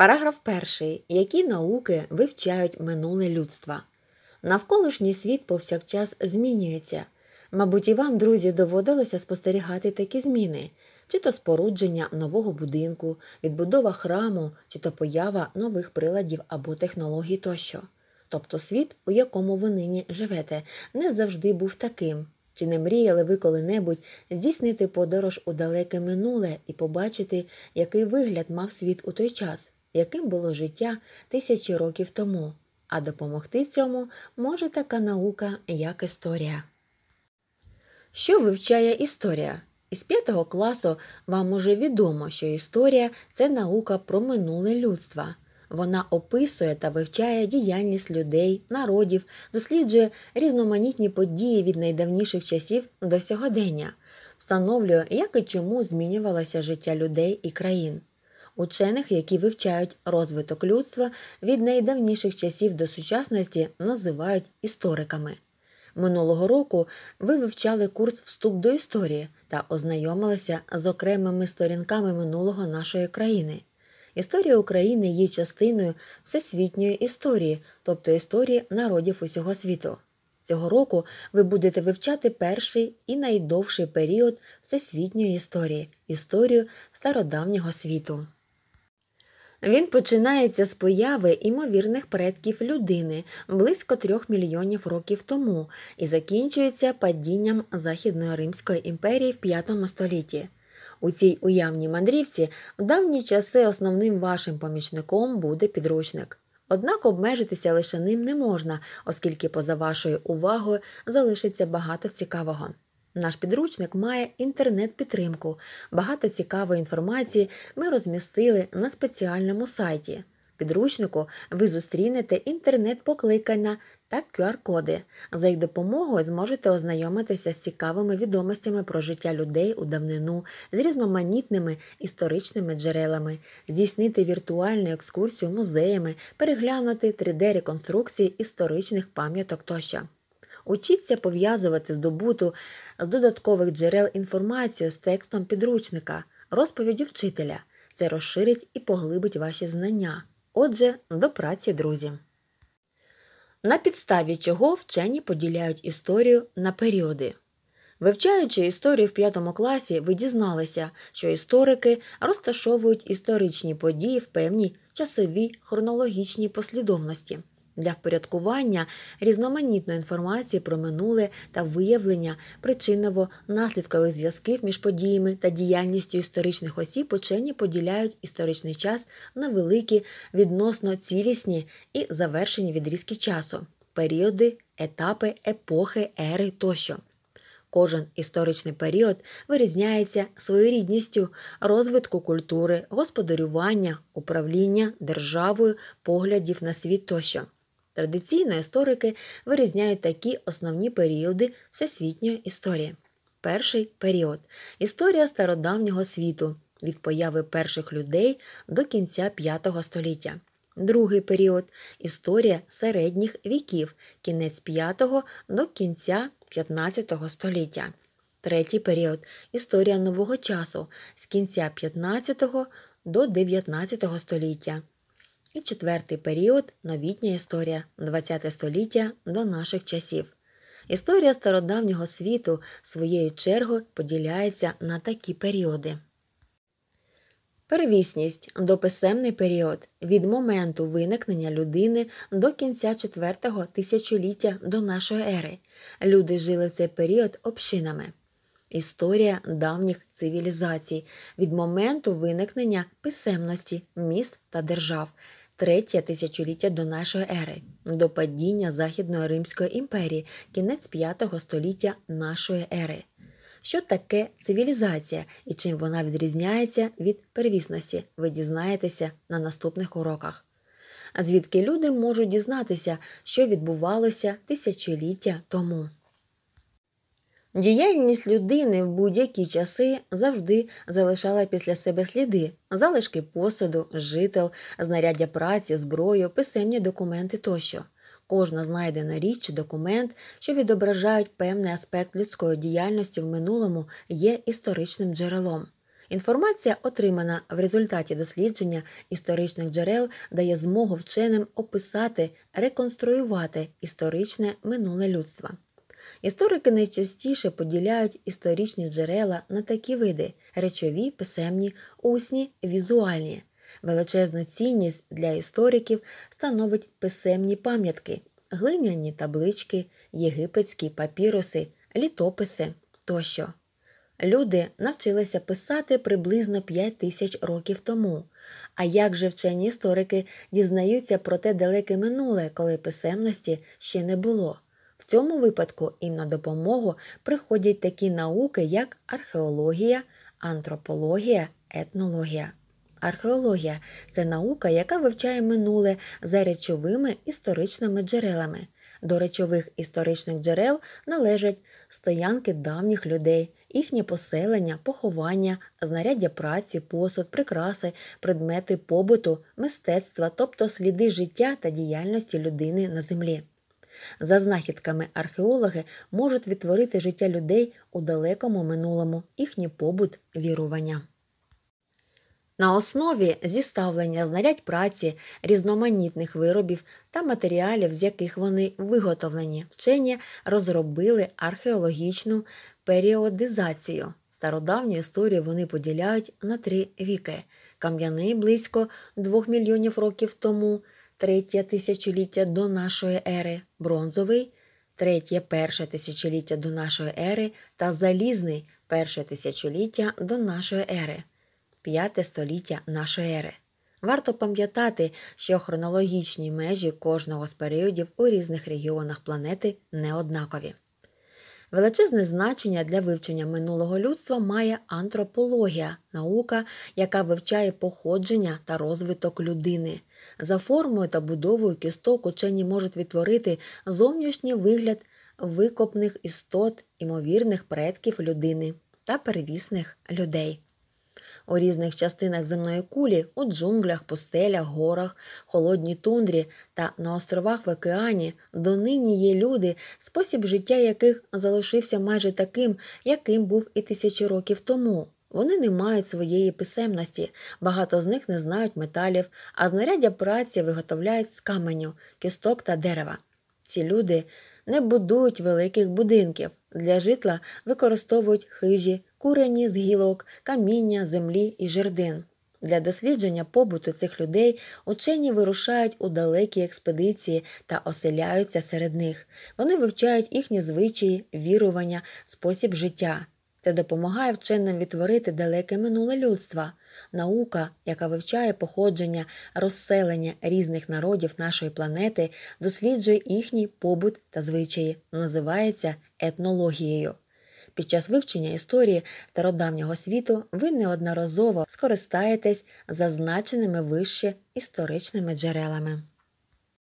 Параграф перший. Які науки вивчають минуле людства? Навколишній світ повсякчас змінюється. Мабуть, і вам, друзі, доводилося спостерігати такі зміни, чи то спорудження нового будинку, відбудова храму, чи то поява нових приладів або технологій тощо. Тобто світ, у якому ви нині живете, не завжди був таким. Чи не мріяли ви коли-небудь здійснити подорож у далеке минуле і побачити, який вигляд мав світ у той час? яким було життя тисячі років тому, а допомогти в цьому може така наука, як історія. Що вивчає історія? Із п'ятого класу вам уже відомо, що історія це наука про минуле людства. Вона описує та вивчає діяльність людей, народів, досліджує різноманітні події від найдавніших часів до сьогодення, встановлює, як і чому змінювалося життя людей і країн. Учених, які вивчають розвиток людства від найдавніших часів до сучасності, називають істориками. Минулого року ви вивчали курс Вступ до історії та ознайомилися з окремими сторінками минулого нашої країни. Історія України є частиною всесвітньої історії, тобто історії народів усього світу. Цього року ви будете вивчати перший і найдовший період всесвітньої історії історію стародавнього світу. Він починається з появи імовірних предків людини близько трьох мільйонів років тому і закінчується падінням Західної Римської імперії в п'ятому столітті. У цій уявній мандрівці в давні часи основним вашим помічником буде підручник. Однак обмежитися лише ним не можна, оскільки поза вашою увагою залишиться багато цікавого. Наш підручник має інтернет-підтримку. Багато цікавої інформації ми розмістили на спеціальному сайті. підручнику ви зустрінете інтернет-покликання та QR-коди. За їх допомогою зможете ознайомитися з цікавими відомостями про життя людей у давнину, з різноманітними історичними джерелами, здійснити віртуальну екскурсію музеями, переглянути 3D-реконструкції історичних пам'яток тощо. Учіться пов'язувати здобуту з додаткових джерел інформацію з текстом підручника, розповіді вчителя. Це розширить і поглибить ваші знання. Отже, до праці, друзі. На підставі чого вчені поділяють історію на періоди. Вивчаючи історію в п'ятому класі, ви дізналися, що історики розташовують історичні події в певній часовій хронологічній послідовності для впорядкування різноманітної інформації про минуле та виявлення причинно-наслідкових зв'язків між подіями та діяльністю історичних осіб учені поділяють історичний час на великі, відносно цілісні і завершені відрізки часу, періоди, етапи, епохи, ери тощо. Кожен історичний період вирізняється своєрідністю розвитку культури, господарювання, управління державою, поглядів на світ тощо. Традиційно історики вирізняють такі основні періоди всесвітньої історії. Перший період історія стародавнього світу від появи перших людей до кінця V століття. Другий період історія середніх віків, кінець V до кінця XV століття. Третій період історія нового часу з кінця XV до 19 століття і четвертий період новітня історія ХХ століття до наших часів. Історія стародавнього світу своєю чергою поділяється на такі періоди. Первісність дописемний період від моменту виникнення людини до кінця четвертого тисячоліття до нашої ери. Люди жили в цей період общинами. Історія давніх цивілізацій від моменту виникнення писемності міст та держав третє тисячоліття до нашої ери, до падіння Західної Римської імперії, кінець п'ятого століття нашої ери. Що таке цивілізація і чим вона відрізняється від первісності, ви дізнаєтеся на наступних уроках. А звідки люди можуть дізнатися, що відбувалося тисячоліття тому? Діяльність людини в будь-які часи завжди залишала після себе сліди, залишки посуду, жител, знаряддя праці, зброю, писемні документи тощо. Кожна знайдена річ чи документ, що відображають певний аспект людської діяльності в минулому, є історичним джерелом. Інформація, отримана в результаті дослідження історичних джерел, дає змогу вченим описати, реконструювати історичне минуле людства. Історики найчастіше поділяють історичні джерела на такі види: речові, писемні, усні, візуальні. Величезну цінність для істориків становить писемні пам'ятки, глиняні таблички, єгипетські папіруси, літописи тощо. Люди навчилися писати приблизно 5 тисяч років тому. А як же вчені історики дізнаються про те далеке минуле, коли писемності ще не було? цьому випадку їм на допомогу приходять такі науки, як археологія, антропологія, етнологія. Археологія це наука, яка вивчає минуле за речовими історичними джерелами. До речових історичних джерел належать стоянки давніх людей, їхні поселення, поховання, знаряддя праці, посуд, прикраси, предмети побуту, мистецтва, тобто сліди життя та діяльності людини на землі. За знахідками археологи можуть відтворити життя людей у далекому минулому, їхній побут вірування. На основі зіставлення знарядь праці, різноманітних виробів та матеріалів, з яких вони виготовлені, вчені розробили археологічну періодизацію. Стародавню історію вони поділяють на три віки: кам'яний близько двох мільйонів років тому третє тисячоліття до нашої ери, бронзовий, третє перше тисячоліття до нашої ери та залізний перше тисячоліття до нашої ери, п'яте століття нашої ери. Варто пам'ятати, що хронологічні межі кожного з періодів у різних регіонах планети не однакові. Величезне значення для вивчення минулого людства має антропологія, наука, яка вивчає походження та розвиток людини. За формою та будовою кісток учені можуть відтворити зовнішній вигляд викопних істот, імовірних предків людини та перевісних людей у різних частинах земної кулі у джунглях, пустелях, горах, холодній тундрі та на островах в океані донині є люди, спосіб життя яких залишився майже таким, яким був і тисячі років тому. Вони не мають своєї писемності, багато з них не знають металів, а знаряддя праці виготовляють з каменю, кісток та дерева. Ці люди не будують великих будинків, для житла використовують хижі курені з гілок, каміння, землі і жердин. Для дослідження побуту цих людей учені вирушають у далекі експедиції та оселяються серед них. Вони вивчають їхні звичаї, вірування, спосіб життя. Це допомагає вченим відтворити далеке минуле людства. Наука, яка вивчає походження, розселення різних народів нашої планети, досліджує їхній побут та звичаї, називається етнологією. Під час вивчення історії стародавнього світу ви неодноразово скористаєтесь зазначеними вище історичними джерелами.